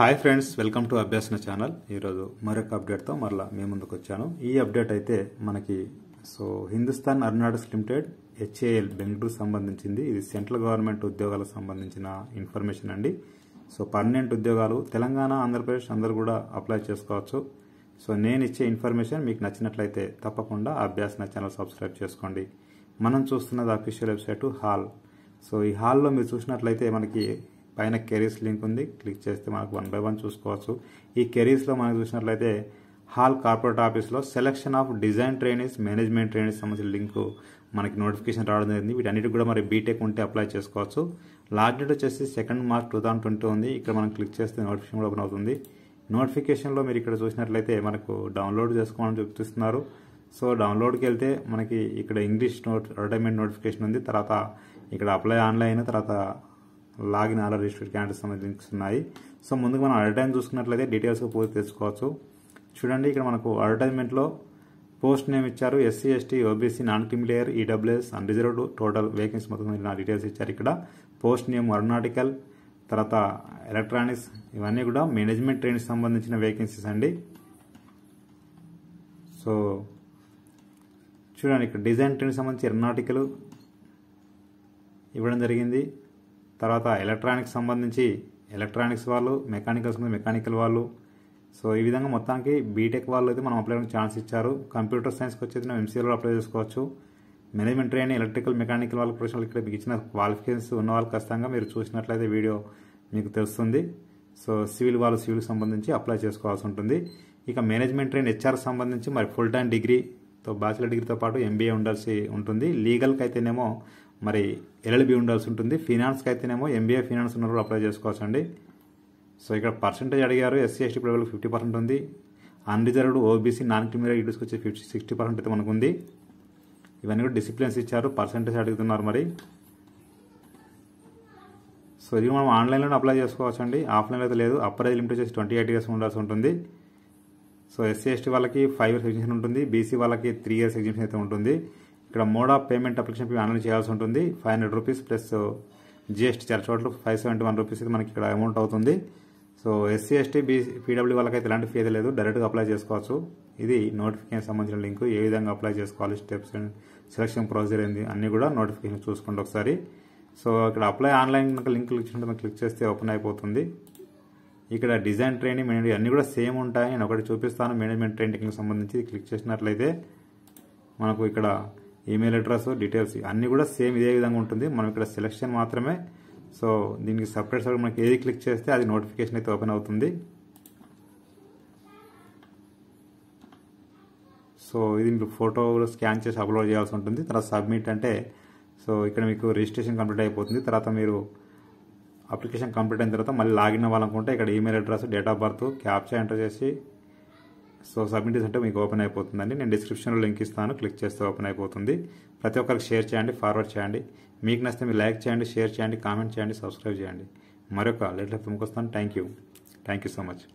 hi friends welcome to Abhyasana channel ఈరోజు మరొక అప్డేట్తో మరలా మీ ముందుకు వచ్చాను ఈ అప్డేట్ అయితే మనకి so Hindustan aeronautics limited HAL Bengaluru సంబంధించింది ఇది సెంట్రల్ గవర్నమెంట్ ఉద్యోగాలకు సంబంధించిన ఇన్ఫర్మేషన్ అండి సో పర్మనెంట్ ఉద్యోగాలు తెలంగాణ ఆంధ్రప్రదేశ్ అందరు కూడా అప్లై చేసుకోవచ్చు సో నేను ఇచ్చే ఇన్ఫర్మేషన్ మీకు నచ్చినట్లయితే తప్పకుండా అభ్యాసన ఛానల్ సబ్స్క్రైబ్ చేసుకోండి మనం చూస్తున్నది అఫీషియల్ వెబ్సైట్ హాల్ సో ఈ హాల్లో మీరు చూసినట్లయితే మనకి పైన కెరీస్ లింక్ ఉంది క్లిక్ చేస్తే మనకు వన్ బై వన్ చూసుకోవచ్చు ఈ కెరీస్లో మనకు చూసినట్లయితే హాల్ కార్పొరేట్ ఆఫీస్లో selection of design trainings management trainings సంబంధించిన లింకు మనకి నోటిఫికేషన్ రావడం జరిగింది వీటన్నిటికి కూడా మరి బీటెక్ ఉంటే అప్లై చేసుకోవచ్చు లాస్ట్ డేట్ వచ్చేసి second March two thousand twenty ఉంది ఇక్కడ మనం క్లిక్ చేస్తే నోటిఫికేషన్ కూడా ఓపెన్ అవుతుంది నోటిఫికేషన్లో మీరు ఇక్కడ చూసినట్లయితే మనకు డౌన్లోడ్ చేసుకోవాలని చూపిస్తున్నారు సో డౌన్లోడ్కి వెళ్తే మనకి ఇక్కడ ఇంగ్లీష్ నోట్ అడ్వర్టైన్మెంట్ నోటిఫికేషన్ ఉంది తర్వాత ఇక్కడ అప్లై ఆన్లైన్ తర్వాత లాగిన్ ఆర్డర్ రిజిస్టర్ క్యాండిల్స్ సంబంధించిన లింక్స్ ఉన్నాయి సో ముందుగా మనం అడ్వర్టైజ్ చూసుకున్నట్లయితే డీటెయిల్స్గా పూర్తి తెలుసుకోవచ్చు చూడండి ఇక్కడ మనకు అడ్వర్టైజ్మెంట్లో పోస్ట్ నేమ్ ఇచ్చారు SC ST OBC non creamy layer EWS and reserved total vacancy మొత్తం డీటెయిల్స్ ఇచ్చారు ఇక్కడ పోస్ట్ నేమ్ అరునాటికల్ తర్వాత ఎలక్ట్రానిక్స్ ఇవన్నీ కూడా మేనేజ్మెంట్ ట్రైన్కి సంబంధించిన వేకెన్సీస్ అండి సో చూడండి ఇక్కడ డిజైన్ ట్రైన్కి సంబంధించి ఎరునాటికలు ఇవ్వడం జరిగింది తర్వాత ఎలక్ట్రానిక్స్ సంబంధించి ఎలక్ట్రానిక్స్ వాళ్ళు మెకానికల్స్ మీద మెకానికల్ వాళ్ళు సో ఈ విధంగా మొత్తానికి బీటెక్ వాళ్ళు అయితే మనం అప్లై ఛాన్స్ ఇచ్చారు కంప్యూటర్ సైన్స్కి వచ్చేది మనం ఎంసీఏలో అప్లై చేసుకోవచ్చు మేనేజ్మెంట్ ట్రైన్ ఎలక్ట్రికల్ మెకానికల్ వాళ్ళ ప్రొఫెషనల్ ఇక్కడ మీకు ఇచ్చిన క్వాలిఫికేషన్స్ ఉన్న వాళ్ళు ఖచ్చితంగా మీరు చూసినట్లయితే వీడియో మీకు తెలుస్తుంది సో సివిల్ వాళ్ళు సివిల్ సంబంధించి అప్లై చేసుకోవాల్సి ఉంటుంది ఇక మేనేజ్మెంట్ ట్రైన్ హెచ్ఆర్ సంబంధించి మరి ఫుల్ టైం డిగ్రీతో బ్యాచిలర్ డిగ్రీతో పాటు ఎంబీఏ ఉండాల్సి ఉంటుంది లీగల్కి అయితేనేమో మరి ఎల్ఎల్బి ఉండాల్సి ఉంటుంది ఫినాన్స్కి అయితేనేమో ఎంబీఏ ఫినాన్స్ ఉన్న కూడా అప్లై చేసుకోవచ్చు అండి సో ఇక్కడ పర్సంటేజ్ అడిగారు ఎస్సీ ఎస్టీ పిల్లలకు ఫిఫ్టీ పర్సెంట్ ఉంది అన్రిజర్వ్డ్ ఓబీసీ నాన్ క్రిమినల్ యూడీస్కి వచ్చి ఫిఫ్టీ సిక్స్టీ పర్సెంట్ అయితే మనకు ఉంది ఇవన్నీ కూడా డిసిప్లిన్స్ ఇచ్చారు పర్సంటేజ్ అడుగుతున్నారు మరి సో ఇది మనం ఆన్లైన్లో అప్లై చేసుకోవచ్చు అండి ఆఫ్లైన్లో అయితే లేదు అప్పర్ ఏజ్ లిమిట్ వచ్చేసి ట్వంటీ ఎయిట్ ఇయర్స్ ఉండాల్సి ఉంటుంది సో ఎస్సీ ఎస్టీ వాళ్ళకి ఫైవ్ ఇయర్స్ ఎగ్జిబిషన్ ఉంటుంది బీసీ వాళ్ళకి త్రీ ఇయర్స్ ఎగ్జిబిషన్ అయితే ఉంటుంది ఇక్కడ mode of payment application fee analyse చేయాల్సి ఉంటుంది five hundred rupees plus GST చాలా చోట్ల ఫైవ్ సెవెంటీ వన్ రూపీస్ అయితే మనకి ఇక్కడ అమౌంట్ అవుతుంది so SC ST B PW వాళ్ళకైతే ఎలాంటి ఫీ లేదు డైరెక్ట్గా అప్లై చేసుకోవచ్చు ఇది నోటిఫికేషన్ సంబంధించిన లింక్ ఏ విధంగా అప్లై చేసుకోవాలి స్టెప్స్ అండ్ సెలక్షన్ ప్రొసీజర్ ఏంది అన్నీ కూడా నోటిఫికేషన్ చూసుకోండి ఒకసారి సో ఇక్కడ అప్లై ఆన్లైన్ లింక్ క్లిక్ చేసుకుంటే క్లిక్ చేస్తే ఓపెన్ అయిపోతుంది ఇక్కడ డిజైన్ ట్రైనింగ్ మేనేజ్మెంట్ అన్నీ కూడా సేమ్ ఉంటాయి నేను ఒకటి చూపిస్తాను మేనేజ్మెంట్ ట్రైనింగ్కి సంబంధించి క్లిక్ చేసినట్లయితే మనకు ఇక్కడ ఈమెయిల్ అడ్రస్ డీటెయిల్స్ అన్నీ కూడా సేమ్ ఇదే విధంగా ఉంటుంది మనం ఇక్కడ సెలెక్షన్ మాత్రమే సో దీనికి సపరేట్ సపరేట్ మనకి ఏది క్లిక్ చేస్తే అది నోటిఫికేషన్ అయితే ఓపెన్ అవుతుంది సో ఇది మీరు ఫోటో స్కాన్ చేసి అప్లోడ్ చేయాల్సి ఉంటుంది తర్వాత సబ్మిట్ అంటే సో ఇక్కడ మీకు రిజిస్ట్రేషన్ కంప్లీట్ అయిపోతుంది తర్వాత మీరు అప్లికేషన్ కంప్లీట్ అయిన తర్వాత మళ్ళీ లాగిన్ అవ్వాలనుకుంటే ఇక్కడ email address date of birth captcha enter చేసి సో సబ్మిట్ చేసి అంటే మీకు ఓపెన్ అయిపోతుందండి నేను డిస్క్రిప్షన్లో లింక్ ఇస్తాను క్లిక్ చేస్తే ఓపెన్ అయిపోతుంది ప్రతి ఒక్కరికి షేర్ చేయండి ఫార్వర్డ్ చేయండి మీకు నచ్చితే మీరు లైక్ చేయండి షేర్ చేయండి కామెంట్ చేయండి సబ్స్క్రైబ్ చేయండి మరొక లెటర్ ఫిల్మ్కి వస్తాను thank you thank you so much